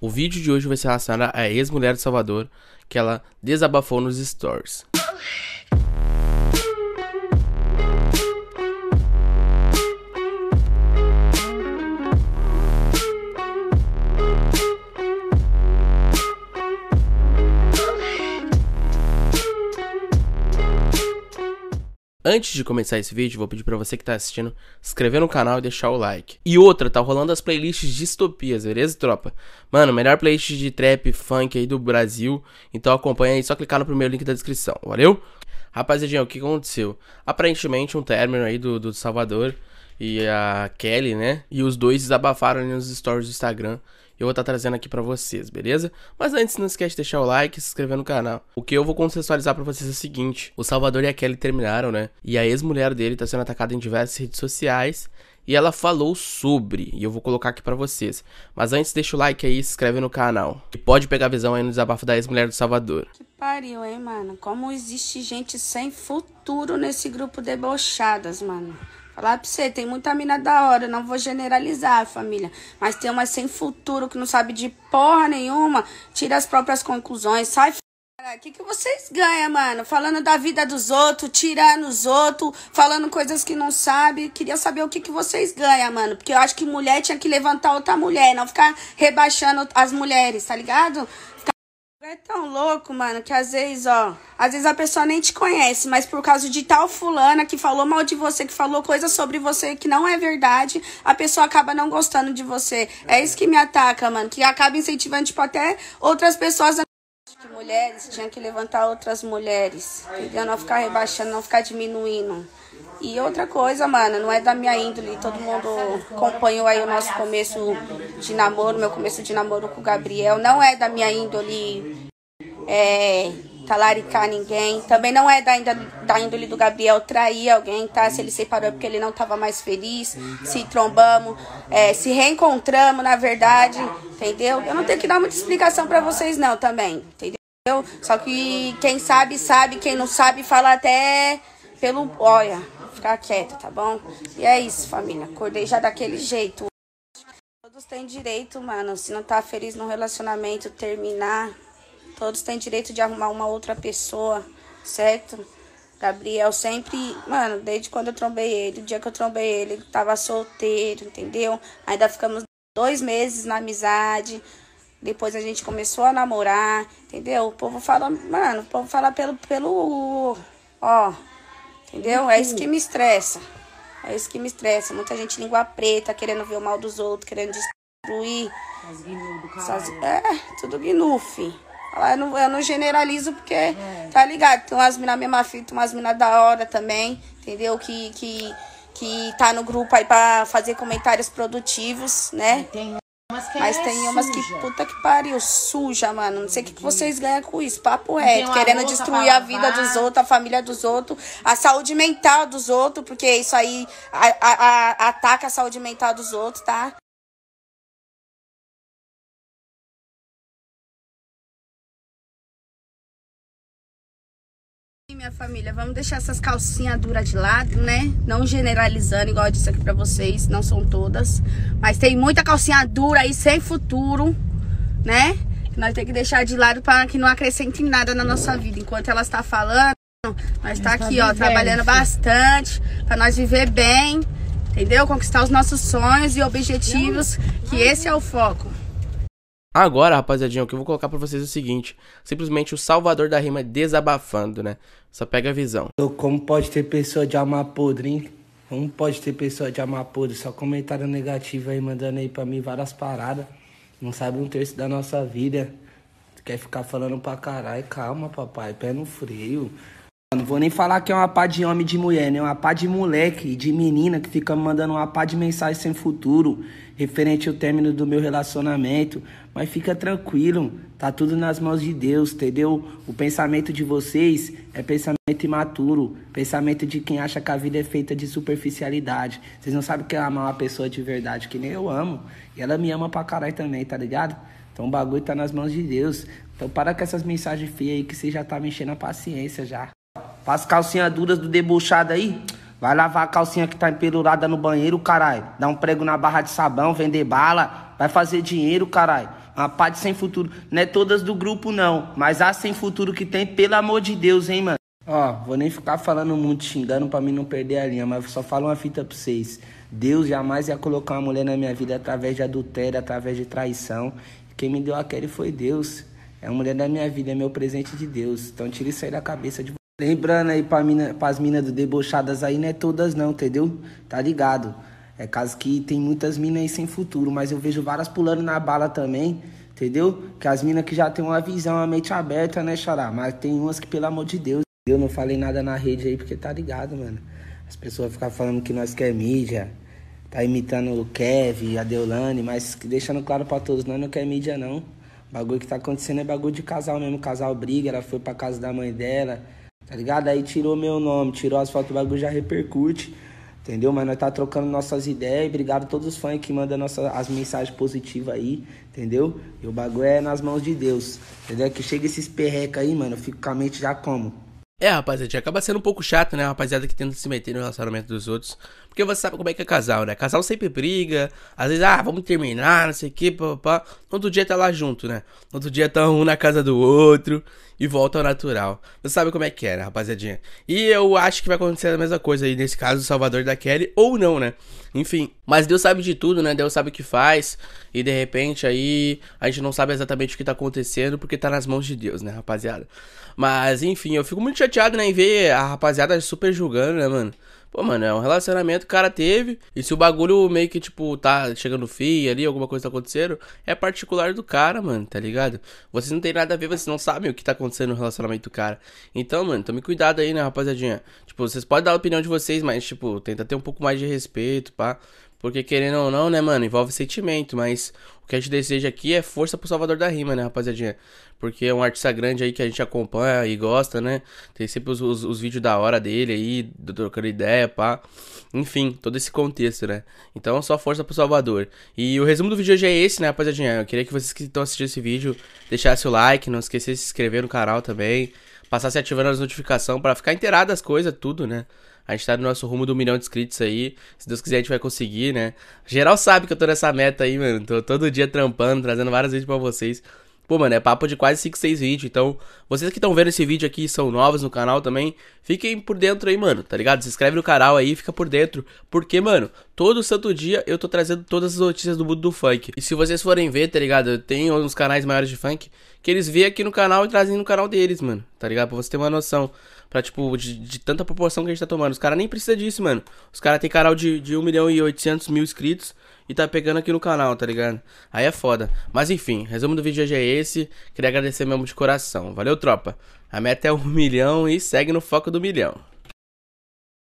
O vídeo de hoje vai ser relacionado à ex-mulher de Salvador, que ela desabafou nos stories. Antes de começar esse vídeo, vou pedir para você que tá assistindo, se inscrever no canal e deixar o like. E outra, tá rolando as playlists distopias, beleza, tropa? Mano, melhor playlist de trap, funk aí do Brasil, então acompanha aí, só clicar no primeiro link da descrição, valeu? Rapaziadinha, o que aconteceu? Aparentemente um término aí do, do Salvador e a Kelly, né? E os dois desabafaram ali nos stories do Instagram eu vou estar tá trazendo aqui para vocês, beleza? Mas antes, não esquece de deixar o like e se inscrever no canal. O que eu vou contextualizar para vocês é o seguinte: o Salvador e a Kelly terminaram, né? E a ex-mulher dele tá sendo atacada em diversas redes sociais e ela falou sobre, e eu vou colocar aqui para vocês. Mas antes, deixa o like aí, se inscreve no canal. E pode pegar a visão aí no desabafo da ex-mulher do Salvador. Que pariu, hein, mano? Como existe gente sem futuro nesse grupo debochadas, mano. Falar pra você, tem muita mina da hora, não vou generalizar, família. Mas tem uma sem futuro que não sabe de porra nenhuma, tira as próprias conclusões, sai. O que, que vocês ganham, mano? Falando da vida dos outros, tirando os outros, falando coisas que não sabe. Queria saber o que, que vocês ganham, mano. Porque eu acho que mulher tinha que levantar outra mulher, não ficar rebaixando as mulheres, tá ligado? É tão louco, mano, que às vezes, ó, às vezes a pessoa nem te conhece, mas por causa de tal fulana que falou mal de você, que falou coisa sobre você que não é verdade, a pessoa acaba não gostando de você. É isso que me ataca, mano, que acaba incentivando, tipo, até outras pessoas a mulheres tinha que levantar outras mulheres, entendeu? Não ficar rebaixando, não ficar diminuindo. E outra coisa, mano, não é da minha índole. Todo mundo acompanhou aí o nosso começo de namoro, meu começo de namoro com o Gabriel. Não é da minha índole é, talaricar ninguém. Também não é da, da índole do Gabriel trair alguém, tá? Se ele separou é porque ele não tava mais feliz. Se trombamos, é, se reencontramos, na verdade, entendeu? Eu não tenho que dar muita explicação para vocês, não, também, entendeu? entendeu? Só que quem sabe, sabe, quem não sabe, fala até pelo. Olha, ficar quieta, tá bom? E é isso, família. Acordei já daquele jeito. Todos têm direito, mano. Se não tá feliz no relacionamento, terminar. Todos têm direito de arrumar uma outra pessoa, certo? Gabriel sempre, mano, desde quando eu trombei ele, o dia que eu trombei ele, ele tava solteiro, entendeu? Ainda ficamos dois meses na amizade. Depois a gente começou a namorar, entendeu? O povo fala, mano, o povo fala pelo, pelo, ó, entendeu? É isso que me estressa. É isso que me estressa. Muita gente língua preta, querendo ver o mal dos outros, querendo destruir. As do é, tudo gnu, Eu não, eu não generalizo porque, é. tá ligado? Tem umas minas mesma fita, tem umas minas da hora também, entendeu? Que, que, que tá no grupo aí pra fazer comentários produtivos, né? Tem mas, é tem umas que, puta que pariu, suja, mano. Não sei o que, que vocês ganham com isso. Papo reto, querendo destruir a vida dos outros, a família dos outros, a saúde mental dos outros, porque isso aí a, a, a, ataca a saúde mental dos outros, tá? minha família, vamos deixar essas calcinhas duras de lado, né? Não generalizando, igual eu disse aqui pra vocês, não são todas. Mas tem muita calcinha dura aí, sem futuro, né? Nós temos que deixar de lado para que não acrescente nada na nossa vida. Enquanto ela está falando, nós está aqui, ó, é trabalhando assim. bastante para nós viver bem, entendeu? Conquistar os nossos sonhos e objetivos, que esse é o foco. Agora, rapaziadinha, o que eu vou colocar para vocês é o seguinte: simplesmente o salvador da rima é desabafando, né? Só pega a visão. Como pode ter pessoa de alma podre, hein? Como pode ter pessoa de alma podre? Só comentário negativo aí, mandando aí pra mim várias paradas. Não sabe um terço da nossa vida. Quer ficar falando pra caralho, calma, papai, pé no freio. Não vou nem falar que é uma pá de homem e de mulher, né? Uma pá de moleque e de menina que fica me mandando uma pá de mensagem sem futuro, referente ao término do meu relacionamento. Mas fica tranquilo, tá tudo nas mãos de Deus, entendeu? O pensamento de vocês é pensamento imaturo, pensamento de quem acha que a vida é feita de superficialidade. Vocês não sabem o que é amar uma pessoa de verdade, que nem eu amo. E ela me ama pra caralho também, tá ligado? Então o bagulho tá nas mãos de Deus. Então para com essas mensagens feias aí que você já tá mexendo a paciência já. Faz calcinha duras do debochado aí. Vai lavar a calcinha que tá empelurada no banheiro, caralho. Dá um prego na barra de sabão, vender bala. Vai fazer dinheiro, caralho. Uma parte sem futuro. Não é todas do grupo, não. Mas há sem futuro que tem, pelo amor de Deus, hein, mano. Ó, vou nem ficar falando muito, xingando pra mim não perder a linha. Mas só falo uma fita pra vocês. Deus jamais ia colocar uma mulher na minha vida através de adultério, através de traição. Quem me deu a foi Deus. É a mulher da minha vida, é meu presente de Deus. Então tira isso aí da cabeça de Lembrando aí para mina, as minas do debochadas aí, não é todas não, entendeu? Tá ligado? É caso que tem muitas minas aí sem futuro, mas eu vejo várias pulando na bala também, entendeu? Que as minas que já tem uma visão, a mente aberta, né, chorar. Mas tem umas que, pelo amor de Deus, eu não falei nada na rede aí porque tá ligado, mano. As pessoas ficam falando que nós quer é mídia, tá imitando o Kev, a Deolane, mas deixando claro para todos, nós não quer é mídia não. O bagulho que tá acontecendo é bagulho de casal mesmo, o casal briga, ela foi pra casa da mãe dela tá ligado? Aí tirou meu nome, tirou as fotos, o bagulho já repercute, entendeu? Mas nós tá trocando nossas ideias obrigado a todos os fãs que mandam nossas, as mensagens positivas aí, entendeu? E o bagulho é nas mãos de Deus, entendeu? É que chega esses perreca aí, mano, eu fico com a mente já como? É, rapaziada, acaba sendo um pouco chato, né, rapaziada, que tenta se meter no relacionamento dos outros. Porque você sabe como é que é casal, né? Casal sempre briga, às vezes, ah, vamos terminar, não sei o que, papapá. outro dia tá lá junto, né? outro dia tá um na casa do outro e volta ao natural. Você sabe como é que era, é, né, rapaziadinha. E eu acho que vai acontecer a mesma coisa aí, nesse caso, o salvador da Kelly, ou não, né? Enfim, mas Deus sabe de tudo, né? Deus sabe o que faz. E de repente aí a gente não sabe exatamente o que tá acontecendo, porque tá nas mãos de Deus, né, rapaziada? Mas enfim, eu fico muito chateado, né, em ver a rapaziada super julgando, né, mano? Pô, mano, é um relacionamento que o cara teve. E se o bagulho meio que, tipo, tá chegando fim ali, alguma coisa tá acontecendo, é particular do cara, mano, tá ligado? Vocês não tem nada a ver, vocês não sabem o que tá acontecendo no relacionamento do cara. Então, mano, tome cuidado aí, né, rapaziadinha? Tipo, vocês podem dar a opinião de vocês, mas, tipo, tenta ter um pouco mais de respeito, pá. Porque querendo ou não, né, mano, envolve sentimento, mas o que a gente deseja aqui é força pro Salvador da Rima, né, rapaziadinha? Porque é um artista grande aí que a gente acompanha e gosta, né? Tem sempre os, os, os vídeos da hora dele aí, trocando ideia, pá. Enfim, todo esse contexto, né? Então, só força pro Salvador. E o resumo do vídeo hoje é esse, né, rapaziadinha? Eu queria que vocês que estão assistindo esse vídeo deixassem o like, não esquecessem de se inscrever no canal também passar se ativando as notificações para ficar inteirado das coisas, tudo, né? A gente tá no nosso rumo do milhão de inscritos aí. Se Deus quiser, a gente vai conseguir, né? Geral sabe que eu tô nessa meta aí, mano. Tô todo dia trampando, trazendo vários vídeos para vocês. Pô, mano, é papo de quase 5, 6 vídeos. Então, vocês que estão vendo esse vídeo aqui são novos no canal também, fiquem por dentro aí, mano, tá ligado? Se inscreve no canal aí, fica por dentro. Porque, mano, todo santo dia eu tô trazendo todas as notícias do mundo do funk. E se vocês forem ver, tá ligado? Tem uns canais maiores de funk que eles vêm aqui no canal e trazem no canal deles, mano, tá ligado? Pra você ter uma noção. Pra, tipo, de, de, tanta proporção que a gente tá tomando. Os caras nem precisa disso, mano. Os caras tem canal de, de 1 milhão e 800 mil inscritos e tá pegando aqui no canal, tá ligado? Aí é foda. Mas enfim, resumo do vídeo hoje é esse. Queria agradecer mesmo de coração. Valeu, tropa. A meta é 1 milhão e segue no foco do milhão.